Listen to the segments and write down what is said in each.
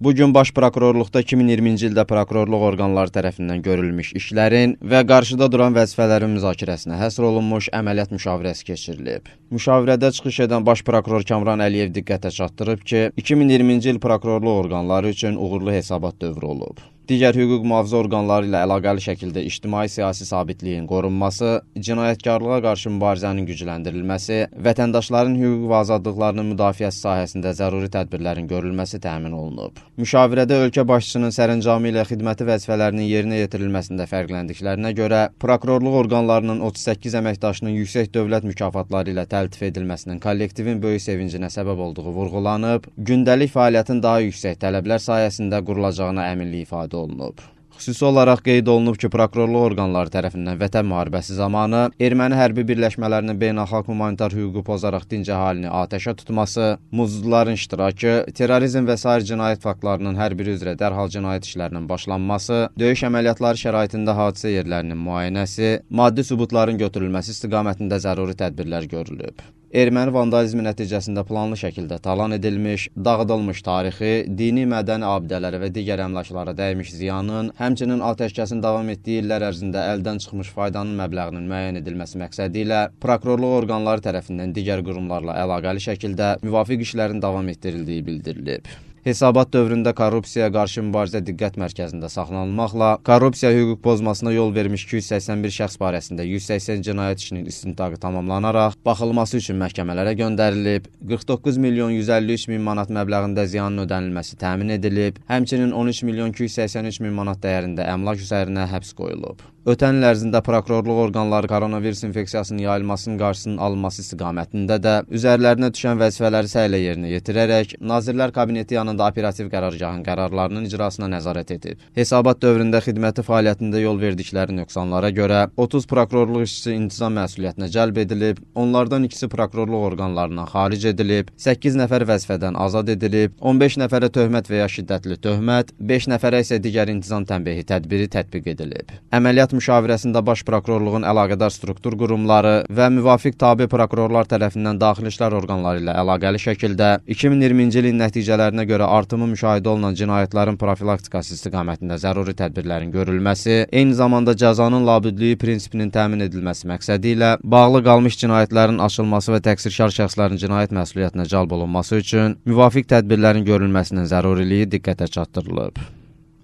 Bu gün Baş Prokurorluqda 2020-ci ildə prokurorluq orqanları tərəfindən görülmüş işlərin və qarşıda duran vəzifələrin müzakirəsinə həsr olunmuş əməliyyat müşavirəsi keçirilib. Müşavirədə çıxış edən Baş Prokuror Kamran Əliyev diqqətə çatdırıb ki, 2020-ci il prokurorluq orqanları üçün uğurlu hesabat dövrü olub digər hüquq mühafizə orqanları ilə əlaqəli şəkildə ictimai-siyasi sabitliyin qorunması, cinayətkarlığa qarşı mübarizənin gücləndirilməsi, vətəndaşların hüquq və azadlıqlarının müdafiəsi sahəsində zəruri tədbirlərin görülməsi təmin olunub. Müşavirədə ölkə başçısının sərəncamı ilə xidməti vəzifələrinin yerinə yetirilməsində fərqləndiklərinə görə prokurorluq orqanlarının 38 əməkdaşının yüksək dövlət mükafatları ilə təltif edilməsinin kollektivin böyük sevincinə səbəb olduğu vurğulanıb, gündəlik fəaliyyətin daha yüksək tələblər sayəsində qurulacağına əminlik ifadə olunub olunub. Xüsusi olaraq qeyd olunub ki, prokurorluq orqanları tərəfindən vətən müharibəsi zamanı erməni hərbi birləşmələrinin beynəlxalq humanitar hüququ pozaraq dinc əhalini atəşə tutması, muzluların iştirakı, terrorizm və sair cinayət faktlarının hər biri üzrə dərhal cinayət işlərinin başlanması, döyüş əməliyyatları şəraitində hadisə yerlərinin müayinəsi, maddi sübutların götürülməsi istiqamətində zəruri tədbirlər görülüb erməni vandalizmi nəticəsində planlı şəkildə talan edilmiş, dağıdılmış tarixi, dini mədəni abidələrə və digər əmlaklara dəymiş ziyanın, həmçinin atəşkəsin davam etdiyi illər ərzində əldən çıxmış faydanın məbləğinin müəyyən edilməsi məqsədi ilə prokurorluq orqanları tərəfindən digər qurumlarla əlaqəli şəkildə müvafiq işlərin davam etdirildiyi bildirilib hesabat dövründə korrupsiyaya qarşı mübarizə diqqət mərkəzində saxlanılmaqla korrupsiya hüquq pozmasına yol vermiş 281 şəxs barəsində 180 cinayət işinin istintaqı tamamlanaraq baxılması üçün məhkəmələrə göndərilib, 49 milyon 153 min manat məbləğində ziyanın ödənilməsi təmin edilib, həmçinin 13 milyon 283 min manat dəyərində əmlak üzərinə həbs qoyulub. Ötən il ərzində prokurorluq orqanları koronavirus infeksiyasının yayılmasının qarşısının alınması istiqamətində də üzərlərinə düşən vəzifələri səylə yerinə yetirərək Nazirlər Kabineti yanında operativ qərargahın qərarlarının icrasına nəzarət edib. Hesabat dövründə xidməti fəaliyyətində yol verdikləri nöqsanlara görə 30 prokurorluq işçisi intizam məsuliyyətinə cəlb edilib, onlardan ikisi prokurorluq orqanlarından xaric edilib, 8 nəfər vəzifədən azad edilib, 15 nəfərə töhmət və ya şiddətli töhmət, 5 nəfərə isə digər intizam tənbehi tədbiri tətbiq edilib. Əməliyyat Dövlət Müşavirəsində Baş Prokurorluğun əlaqədar struktur qurumları və müvafiq tabi prokurorlar tərəfindən daxili işlər orqanları ilə əlaqəli şəkildə 2020-ci ilin nəticələrinə görə artımı müşahidə olunan cinayətlərin profilaktikası istiqamətində zəruri tədbirlərin görülməsi, eyni zamanda cəzanın labüdlüyü prinsipinin təmin edilməsi məqsədi ilə bağlı qalmış cinayətlərin açılması və təqsirkar şəxslərin cinayət məsuliyyətinə cəlb olunması üçün müvafiq tədbirlərin görülməsinin zəruriliyi diqqətə çatdırılıb.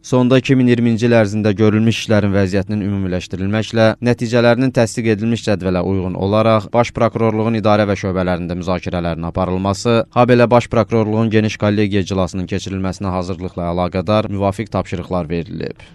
Sonda 2020-ci il ərzində görülmüş işlərin vəziyyətinin ümumiləşdirilməklə, nəticələrinin təsdiq edilmiş cədvələ uyğun olaraq Baş Prokurorluğun idarə və şöbələrində müzakirələrin aparılması, habelə Baş Prokurorluğun geniş kollegiya iclasının keçirilməsinə hazırlıqla əlaqədar müvafiq tapşırıqlar verilib.